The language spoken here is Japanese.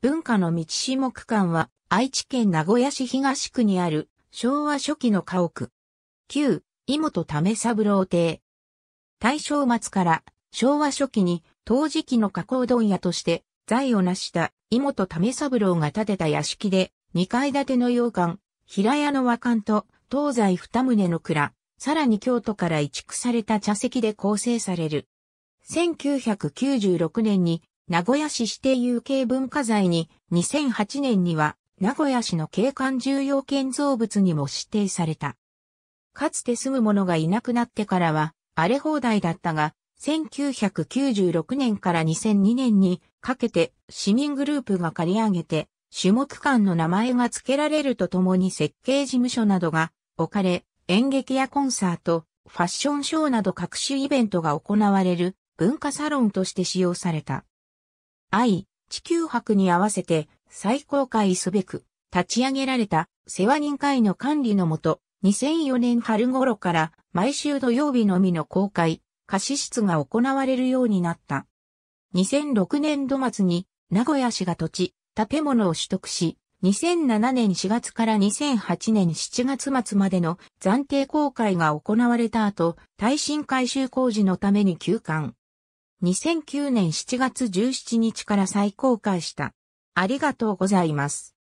文化の道下区間は愛知県名古屋市東区にある昭和初期の家屋。旧、井本為三郎邸。大正末から昭和初期に陶磁器の加工問屋として財を成した井本為三郎が建てた屋敷で2階建ての洋館、平屋の和館と東西二棟の蔵、さらに京都から移築された茶席で構成される。1996年に名古屋市指定有形文化財に2008年には名古屋市の景観重要建造物にも指定された。かつて住む者がいなくなってからは荒れ放題だったが、1996年から2002年にかけて市民グループが借り上げて、種目館の名前が付けられるとともに設計事務所などが置かれ、演劇やコンサート、ファッションショーなど各種イベントが行われる文化サロンとして使用された。愛、地球博に合わせて再公開すべく立ち上げられた世話人会の管理のもと、2004年春頃から毎週土曜日のみの公開、貸し室が行われるようになった。2006年度末に名古屋市が土地、建物を取得し、2007年4月から2008年7月末までの暫定公開が行われた後、耐震改修工事のために休館。2009年7月17日から再公開した。ありがとうございます。